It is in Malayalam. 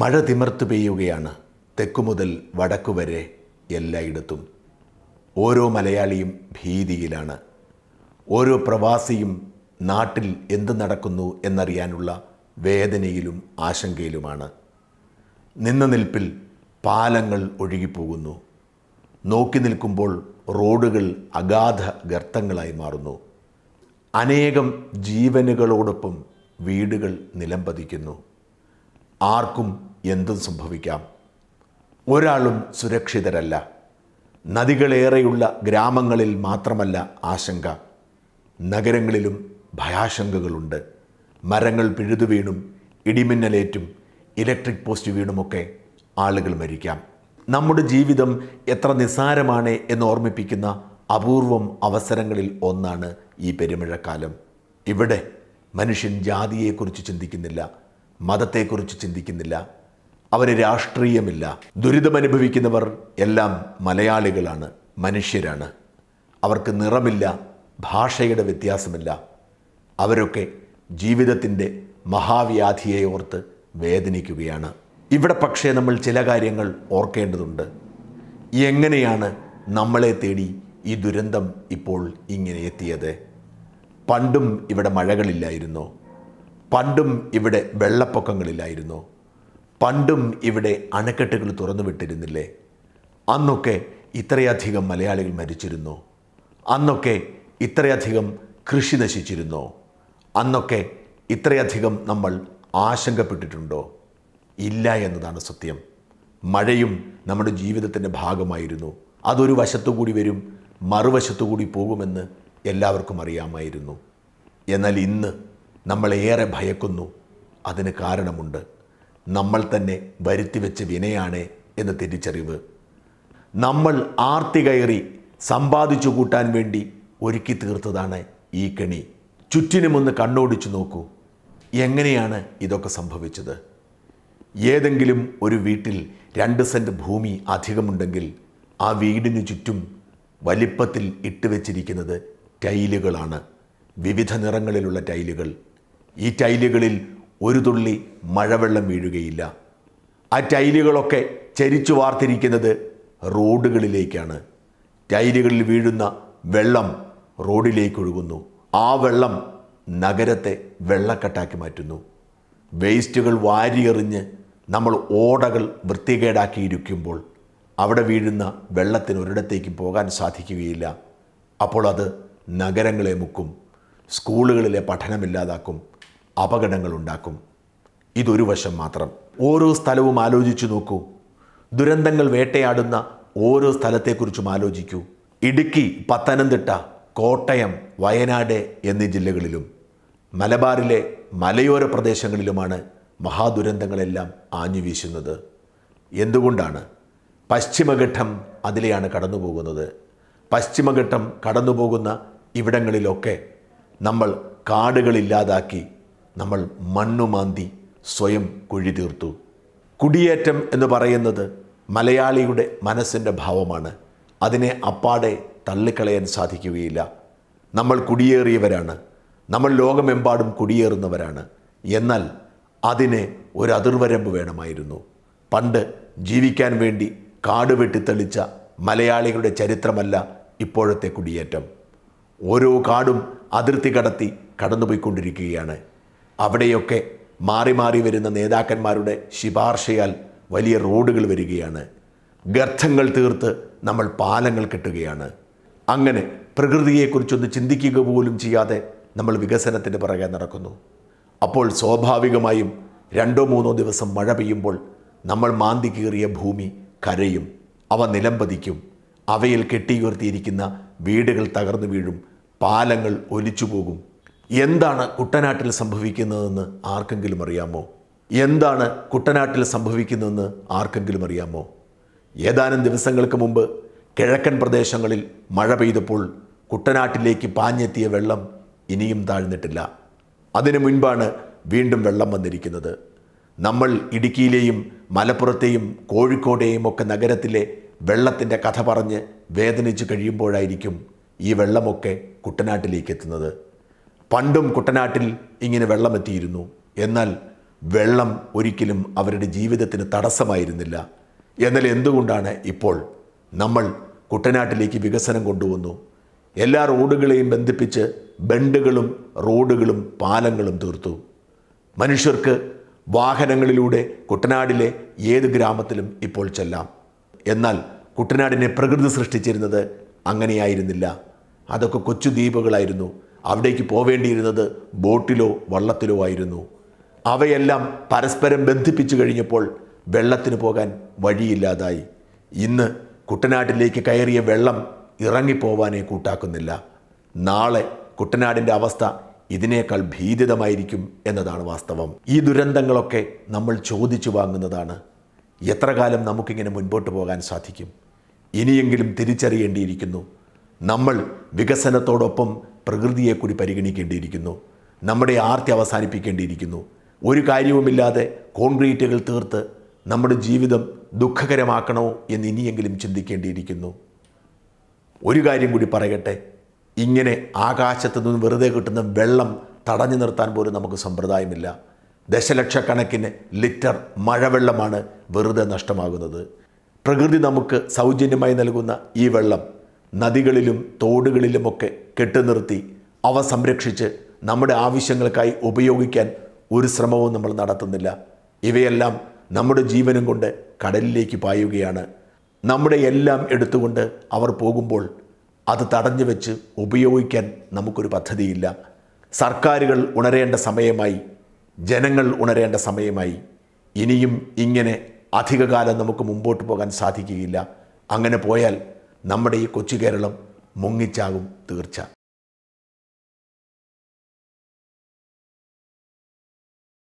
മഴ തിമിർത്ത് പെയ്യുകയാണ് തെക്കു മുതൽ വടക്കു വരെ എല്ലായിടത്തും ഓരോ മലയാളിയും ഭീതിയിലാണ് ഓരോ പ്രവാസിയും നാട്ടിൽ എന്ത് നടക്കുന്നു എന്നറിയാനുള്ള വേദനയിലും ആശങ്കയിലുമാണ് നിന്ന നിൽപ്പിൽ പാലങ്ങൾ ഒഴുകിപ്പോകുന്നു നോക്കി നിൽക്കുമ്പോൾ റോഡുകൾ അഗാധ ഗർത്തങ്ങളായി മാറുന്നു അനേകം ജീവനുകളോടൊപ്പം വീടുകൾ നിലംപതിക്കുന്നു ആർക്കും എന്തും സംഭവിക്കാം ഒരാളും സുരക്ഷിതരല്ല നദികളേറെയുള്ള ഗ്രാമങ്ങളിൽ മാത്രമല്ല ആശങ്ക നഗരങ്ങളിലും ഭയാശങ്കകളുണ്ട് മരങ്ങൾ പിഴുതു വീണും ഇടിമിന്നലേറ്റും ഇലക്ട്രിക് പോസ്റ്റ് വീണുമൊക്കെ ആളുകൾ മരിക്കാം നമ്മുടെ ജീവിതം എത്ര നിസ്സാരമാണ് എന്ന് ഓർമ്മിപ്പിക്കുന്ന അപൂർവം അവസരങ്ങളിൽ ഒന്നാണ് ഈ പെരുമഴക്കാലം ഇവിടെ മനുഷ്യൻ ജാതിയെക്കുറിച്ച് ചിന്തിക്കുന്നില്ല മതത്തെക്കുറിച്ച് ചിന്തിക്കുന്നില്ല അവന് രാഷ്ട്രീയമില്ല ദുരിതമനുഭവിക്കുന്നവർ എല്ലാം മലയാളികളാണ് മനുഷ്യരാണ് അവർക്ക് നിറമില്ല ഭാഷയുടെ വ്യത്യാസമില്ല അവരൊക്കെ ജീവിതത്തിൻ്റെ മഹാവ്യാധിയെ ഓർത്ത് വേദനിക്കുകയാണ് ഇവിടെ പക്ഷേ നമ്മൾ ചില കാര്യങ്ങൾ ഓർക്കേണ്ടതുണ്ട് എങ്ങനെയാണ് നമ്മളെ തേടി ഈ ദുരന്തം ഇപ്പോൾ ഇങ്ങനെ എത്തിയത് പണ്ടും ഇവിടെ മഴകളില്ലായിരുന്നോ പണ്ടും ഇവിടെ വെള്ളപ്പൊക്കങ്ങളിലായിരുന്നു പണ്ടും ഇവിടെ അണക്കെട്ടുകൾ തുറന്നു വിട്ടിരുന്നില്ലേ അന്നൊക്കെ ഇത്രയധികം മലയാളികൾ മരിച്ചിരുന്നു അന്നൊക്കെ ഇത്രയധികം കൃഷി നശിച്ചിരുന്നു അന്നൊക്കെ ഇത്രയധികം നമ്മൾ ആശങ്കപ്പെട്ടിട്ടുണ്ടോ ഇല്ല എന്നതാണ് സത്യം മഴയും നമ്മുടെ ജീവിതത്തിൻ്റെ ഭാഗമായിരുന്നു അതൊരു വശത്തുകൂടി വരും മറുവശത്തുകൂടി പോകുമെന്ന് എല്ലാവർക്കും അറിയാമായിരുന്നു എന്നാൽ ഇന്ന് നമ്മളേറെ ഭയക്കുന്നു അതിന് കാരണമുണ്ട് നമ്മൾ തന്നെ വരുത്തിവെച്ച വിനയാണ് എന്ന തിരിച്ചറിവ് നമ്മൾ ആർത്തി കയറി സമ്പാദിച്ചു കൂട്ടാൻ വേണ്ടി ഒരുക്കി തീർത്തതാണ് ഈ കെണി ചുറ്റിനുമൊന്ന് കണ്ണോടിച്ചു നോക്കൂ എങ്ങനെയാണ് ഇതൊക്കെ സംഭവിച്ചത് ഏതെങ്കിലും ഒരു വീട്ടിൽ രണ്ട് സെൻറ്റ് ഭൂമി അധികമുണ്ടെങ്കിൽ ആ വീടിന് ചുറ്റും വലിപ്പത്തിൽ ഇട്ടുവെച്ചിരിക്കുന്നത് ടൈലുകളാണ് വിവിധ നിറങ്ങളിലുള്ള ടൈലുകൾ ഈ ടൈലുകളിൽ ഒരു തുള്ളി മഴവെള്ളം വീഴുകയില്ല ആ ടൈലുകളൊക്കെ ചരിച്ചു വാർത്തിരിക്കുന്നത് റോഡുകളിലേക്കാണ് ടൈലുകളിൽ വീഴുന്ന വെള്ളം റോഡിലേക്ക് ഒഴുകുന്നു ആ വെള്ളം നഗരത്തെ വെള്ളക്കെട്ടാക്കി മാറ്റുന്നു വേസ്റ്റുകൾ വാരിയെറിഞ്ഞ് നമ്മൾ ഓടകൾ വൃത്തികേടാക്കിയിരിക്കുമ്പോൾ അവിടെ വീഴുന്ന വെള്ളത്തിന് ഒരിടത്തേക്കും പോകാൻ സാധിക്കുകയില്ല അപ്പോൾ അത് നഗരങ്ങളെ മുക്കും സ്കൂളുകളിലെ പഠനമില്ലാതാക്കും ഉണ്ടാക്കും ഇതൊരു വശം മാത്രം ഓരോ സ്ഥലവും ആലോചിച്ചു നോക്കൂ ദുരന്തങ്ങൾ വേട്ടയാടുന്ന ഓരോ സ്ഥലത്തെക്കുറിച്ചും ആലോചിക്കൂ ഇടുക്കി പത്തനംതിട്ട കോട്ടയം വയനാട് എന്നീ ജില്ലകളിലും മലബാറിലെ മലയോര പ്രദേശങ്ങളിലുമാണ് മഹാദുരന്തങ്ങളെല്ലാം ആഞ്ഞുവീശുന്നത് എന്തുകൊണ്ടാണ് പശ്ചിമഘട്ടം അതിലെയാണ് കടന്നുപോകുന്നത് പശ്ചിമഘട്ടം കടന്നുപോകുന്ന ഇവിടങ്ങളിലൊക്കെ നമ്മൾ കാടുകളില്ലാതാക്കി നമ്മൾ മണ്ണുമാന്തി സ്വയം കുഴി തീർത്തു കുടിയേറ്റം എന്ന് പറയുന്നത് മലയാളിയുടെ മനസ്സിൻ്റെ ഭാവമാണ് അതിനെ അപ്പാടെ തള്ളിക്കളയാൻ സാധിക്കുകയില്ല നമ്മൾ കുടിയേറിയവരാണ് നമ്മൾ ലോകമെമ്പാടും കുടിയേറുന്നവരാണ് എന്നാൽ അതിന് ഒരു അതിർവരമ്പ് വേണമായിരുന്നു പണ്ട് ജീവിക്കാൻ വേണ്ടി കാട് വെട്ടിത്തെളിച്ച മലയാളികളുടെ ചരിത്രമല്ല ഇപ്പോഴത്തെ കുടിയേറ്റം ഓരോ കാടും അതിർത്തി കടത്തി കടന്നുപോയിക്കൊണ്ടിരിക്കുകയാണ് അവിടെയൊക്കെ മാറി മാറി വരുന്ന നേതാക്കന്മാരുടെ ശിപാർശയാൽ വലിയ റോഡുകൾ വരികയാണ് ഗർത്തങ്ങൾ തീർത്ത് നമ്മൾ പാലങ്ങൾ കെട്ടുകയാണ് അങ്ങനെ പ്രകൃതിയെക്കുറിച്ചൊന്ന് ചിന്തിക്കുക പോലും ചെയ്യാതെ നമ്മൾ വികസനത്തിൻ്റെ പുറകെ നടക്കുന്നു അപ്പോൾ സ്വാഭാവികമായും രണ്ടോ മൂന്നോ ദിവസം മഴ പെയ്യുമ്പോൾ നമ്മൾ മാന്തി കീറിയ ഭൂമി കരയും അവ നിലംപതിക്കും അവയിൽ കെട്ടിയുയർത്തിയിരിക്കുന്ന വീടുകൾ തകർന്നു വീഴും പാലങ്ങൾ ഒലിച്ചു പോകും എന്താണ് കുട്ടനാട്ടിൽ സംഭവിക്കുന്നതെന്ന് ആർക്കെങ്കിലും അറിയാമോ എന്താണ് കുട്ടനാട്ടിൽ സംഭവിക്കുന്നതെന്ന് ആർക്കെങ്കിലും അറിയാമോ ഏതാനും ദിവസങ്ങൾക്ക് മുമ്പ് കിഴക്കൻ പ്രദേശങ്ങളിൽ മഴ പെയ്തപ്പോൾ കുട്ടനാട്ടിലേക്ക് പാഞ്ഞെത്തിയ വെള്ളം ഇനിയും താഴ്ന്നിട്ടില്ല അതിനു മുൻപാണ് വീണ്ടും വെള്ളം വന്നിരിക്കുന്നത് നമ്മൾ ഇടുക്കിയിലെയും മലപ്പുറത്തെയും കോഴിക്കോടെയും ഒക്കെ നഗരത്തിലെ വെള്ളത്തിൻ്റെ കഥ പറഞ്ഞ് വേദനിച്ച് കഴിയുമ്പോഴായിരിക്കും ഈ വെള്ളമൊക്കെ കുട്ടനാട്ടിലേക്ക് എത്തുന്നത് പണ്ടും കുട്ടനാട്ടിൽ ഇങ്ങനെ വെള്ളമെത്തിയിരുന്നു എന്നാൽ വെള്ളം ഒരിക്കലും അവരുടെ ജീവിതത്തിന് തടസ്സമായിരുന്നില്ല എന്നാൽ എന്തുകൊണ്ടാണ് ഇപ്പോൾ നമ്മൾ കുട്ടനാട്ടിലേക്ക് വികസനം കൊണ്ടുവന്നു എല്ലാ റോഡുകളെയും ബന്ധിപ്പിച്ച് ബണ്ടുകളും റോഡുകളും പാലങ്ങളും തീർത്തു മനുഷ്യർക്ക് വാഹനങ്ങളിലൂടെ കുട്ടനാടിലെ ഏത് ഗ്രാമത്തിലും ഇപ്പോൾ ചെല്ലാം എന്നാൽ കുട്ടനാടിനെ പ്രകൃതി സൃഷ്ടിച്ചിരുന്നത് അങ്ങനെയായിരുന്നില്ല അതൊക്കെ കൊച്ചു ദ്വീപുകളായിരുന്നു അവിടേക്ക് പോവേണ്ടിയിരുന്നത് ബോട്ടിലോ വള്ളത്തിലോ ആയിരുന്നു അവയെല്ലാം പരസ്പരം ബന്ധിപ്പിച്ചു കഴിഞ്ഞപ്പോൾ വെള്ളത്തിന് പോകാൻ വഴിയില്ലാതായി ഇന്ന് കുട്ടനാട്ടിലേക്ക് കയറിയ വെള്ളം ഇറങ്ങിപ്പോവാനേ കൂട്ടാക്കുന്നില്ല നാളെ കുട്ടനാടിൻ്റെ അവസ്ഥ ഇതിനേക്കാൾ ഭീതിതമായിരിക്കും എന്നതാണ് വാസ്തവം ഈ ദുരന്തങ്ങളൊക്കെ നമ്മൾ ചോദിച്ചു വാങ്ങുന്നതാണ് എത്ര കാലം നമുക്കിങ്ങനെ മുൻപോട്ട് പോകാൻ സാധിക്കും ഇനിയെങ്കിലും തിരിച്ചറിയേണ്ടിയിരിക്കുന്നു നമ്മൾ വികസനത്തോടൊപ്പം പ്രകൃതിയെ കൂടി പരിഗണിക്കേണ്ടിയിരിക്കുന്നു നമ്മുടെ ആർത്തി അവസാനിപ്പിക്കേണ്ടിയിരിക്കുന്നു ഒരു കാര്യവുമില്ലാതെ കോൺക്രീറ്റുകൾ തീർത്ത് നമ്മുടെ ജീവിതം ദുഃഖകരമാക്കണോ എന്ന് ഇനിയെങ്കിലും ചിന്തിക്കേണ്ടിയിരിക്കുന്നു ഒരു കാര്യം കൂടി പറയട്ടെ ഇങ്ങനെ ആകാശത്ത് നിന്ന് വെറുതെ കിട്ടുന്ന വെള്ളം തടഞ്ഞു നിർത്താൻ പോലും നമുക്ക് സമ്പ്രദായമില്ല ദശലക്ഷക്കണക്കിന് ലിറ്റർ മഴവെള്ളമാണ് വെറുതെ നഷ്ടമാകുന്നത് പ്രകൃതി നമുക്ക് സൗജന്യമായി നൽകുന്ന ഈ വെള്ളം നദികളിലും തോടുകളിലുമൊക്കെ കെട്ടുനിർത്തി അവ സംരക്ഷിച്ച് നമ്മുടെ ആവശ്യങ്ങൾക്കായി ഉപയോഗിക്കാൻ ഒരു ശ്രമവും നമ്മൾ നടത്തുന്നില്ല ഇവയെല്ലാം നമ്മുടെ ജീവനും കൊണ്ട് കടലിലേക്ക് പായുകയാണ് നമ്മുടെ എല്ലാം എടുത്തുകൊണ്ട് അവർ പോകുമ്പോൾ അത് തടഞ്ഞു വെച്ച് ഉപയോഗിക്കാൻ നമുക്കൊരു പദ്ധതിയില്ല സർക്കാരുകൾ ഉണരേണ്ട സമയമായി ജനങ്ങൾ ഉണരേണ്ട സമയമായി ഇനിയും ഇങ്ങനെ അധികകാലം നമുക്ക് മുമ്പോട്ട് പോകാൻ സാധിക്കുകയില്ല അങ്ങനെ പോയാൽ നമ്മുടെ ഈ കൊച്ചു കേരളം മുങ്ങിച്ചാകും തീർച്ച